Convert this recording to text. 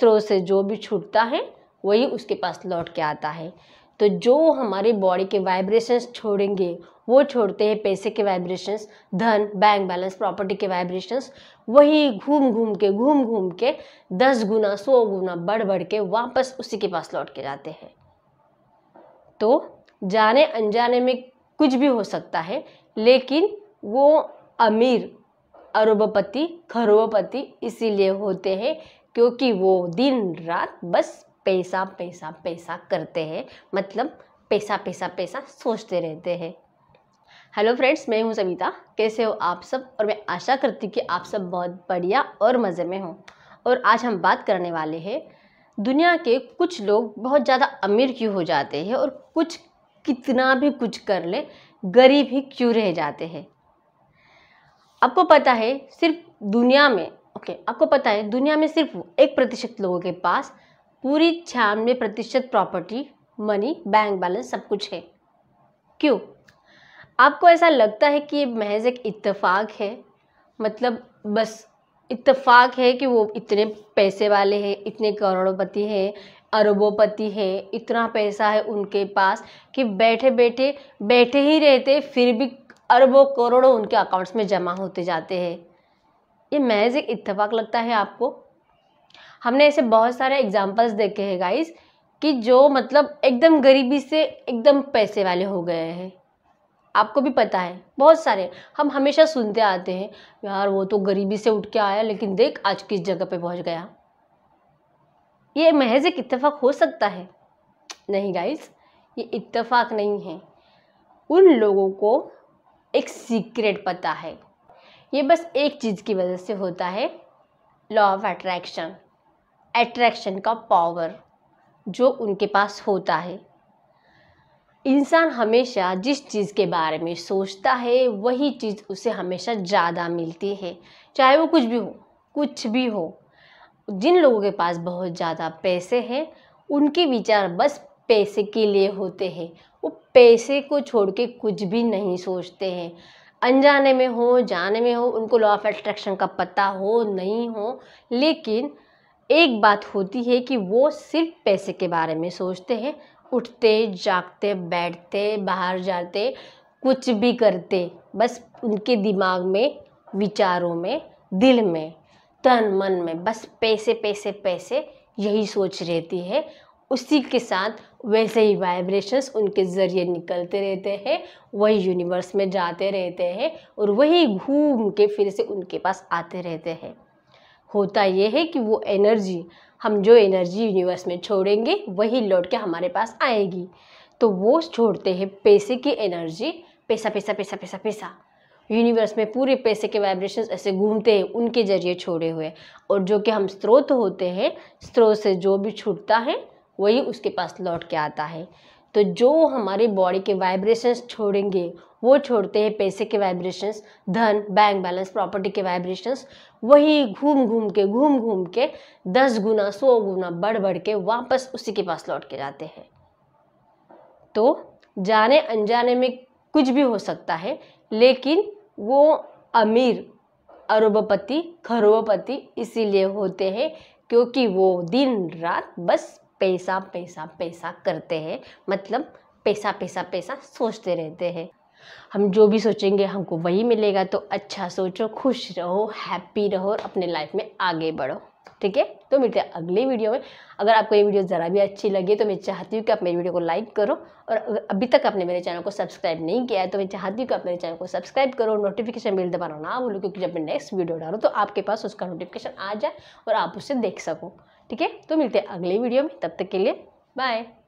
स्रोत से जो भी छूटता है वही उसके पास लौट के आता है तो जो हमारे बॉडी के वाइब्रेशंस छोड़ेंगे वो छोड़ते हैं पैसे के वाइब्रेशंस धन बैंक बैलेंस प्रॉपर्टी के वाइब्रेशंस वही घूम घूम के घूम घूम के दस गुना सौ गुना बढ़ बढ़ के वापस उसी के पास लौट के जाते हैं तो जाने अनजाने में कुछ भी हो सकता है लेकिन वो अमीर अरबपति खरबपति इसीलिए होते हैं क्योंकि वो दिन रात बस पैसा पैसा पैसा करते हैं मतलब पैसा पैसा पैसा सोचते रहते हैं हेलो फ्रेंड्स मैं हूं सविता कैसे हो आप सब और मैं आशा करती हूँ कि आप सब बहुत बढ़िया और मज़े में हो और आज हम बात करने वाले हैं दुनिया के कुछ लोग बहुत ज़्यादा अमीर क्यों हो जाते हैं और कुछ कितना भी कुछ कर ले गरीब ही क्यों रह जाते हैं आपको पता है सिर्फ दुनिया में ओके okay, आपको पता है दुनिया में सिर्फ एक प्रतिशत लोगों के पास पूरी छियानवे प्रतिशत प्रॉपर्टी मनी बैंक बैलेंस सब कुछ है क्यों आपको ऐसा लगता है कि ये महज एक इतफाक़ है मतलब बस इतफाक़ है कि वो इतने पैसे वाले हैं इतने करोड़पति हैं अरबोपति हैं इतना पैसा है उनके पास कि बैठे बैठे बैठे ही रहते फिर भी अरबों करोड़ों उनके अकाउंट्स में जमा होते जाते हैं ये महज एक इतफाक़ लगता है आपको हमने ऐसे बहुत सारे एग्जाम्पल्स देखे हैं गाइस कि जो मतलब एकदम गरीबी से एकदम पैसे वाले हो गए हैं आपको भी पता है बहुत सारे हम हमेशा सुनते आते हैं यार वो तो गरीबी से उठ के आया लेकिन देख आज किस जगह पे पहुंच गया ये महज एक इतफाक़ हो सकता है नहीं गाइस ये इतफाक़ नहीं है उन लोगों को एक सीक्रेट पता है ये बस एक चीज़ की वजह से होता है लॉ ऑफ अट्रैक्शन अट्रैक्शन का पावर जो उनके पास होता है इंसान हमेशा जिस चीज़ के बारे में सोचता है वही चीज़ उसे हमेशा ज़्यादा मिलती है चाहे वो कुछ भी हो कुछ भी हो जिन लोगों के पास बहुत ज़्यादा पैसे हैं उनके विचार बस पैसे के लिए होते हैं वो पैसे को छोड़ के कुछ भी नहीं सोचते हैं अनजाने में हो जाने में हो उनको लॉ ऑफ एट्रैक्शन का पता हो नहीं हो लेकिन एक बात होती है कि वो सिर्फ पैसे के बारे में सोचते हैं उठते जागते बैठते बाहर जाते कुछ भी करते बस उनके दिमाग में विचारों में दिल में तन मन में बस पैसे पैसे पैसे यही सोच रहती है उसी के साथ वैसे ही वाइब्रेशंस उनके ज़रिए निकलते रहते हैं वही यूनिवर्स में जाते रहते हैं और वही घूम के फिर से उनके पास आते रहते हैं होता यह है कि वो एनर्जी हम जो एनर्जी यूनिवर्स में छोड़ेंगे वही लौट के हमारे पास आएगी तो वो छोड़ते हैं पैसे की एनर्जी पैसा पैसा पैसा पैसा पैसा यूनिवर्स में पूरे पैसे के वाइब्रेशंस ऐसे घूमते हैं उनके ज़रिए छोड़े हुए और जो कि हम स्रोत होते हैं स्रोत से जो भी छूटता है वही उसके पास लौट के आता है तो जो हमारे बॉडी के वाइब्रेशंस छोड़ेंगे वो छोड़ते हैं पैसे के वाइब्रेशंस धन बैंक बैलेंस प्रॉपर्टी के वाइब्रेशंस वही घूम घूम के घूम घूम के दस गुना सौ गुना बढ़ बढ़ के वापस उसी के पास लौट के जाते हैं तो जाने अनजाने में कुछ भी हो सकता है लेकिन वो अमीर अरबपति खरबपति इसीलिए होते हैं क्योंकि वो दिन रात बस पैसा पैसा पैसा करते हैं मतलब पैसा पैसा पैसा सोचते रहते हैं हम जो भी सोचेंगे हमको वही मिलेगा तो अच्छा सोचो खुश रहो हैप्पी रहो और अपने लाइफ में आगे बढ़ो ठीक है तो मिलते हैं अगली वीडियो में अगर आपको ये वीडियो ज़रा भी अच्छी लगी तो मैं चाहती हूँ कि आप मेरी वीडियो को लाइक करो और अगर अभी तक आपने मेरे चैनल को सब्सक्राइब नहीं किया है तो मैं चाहती हूँ कि आप मेरे चैनल को सब्सक्राइब करो नोटिफिकेशन बिल दबाना ना भूलो क्योंकि जब मैं नेक्स्ट वीडियो डालूँ तो आपके पास उसका नोटिफिकेशन आ जाए और आप उसे देख सको ठीक है तो मिलते हैं अगले वीडियो में तब तक के लिए बाय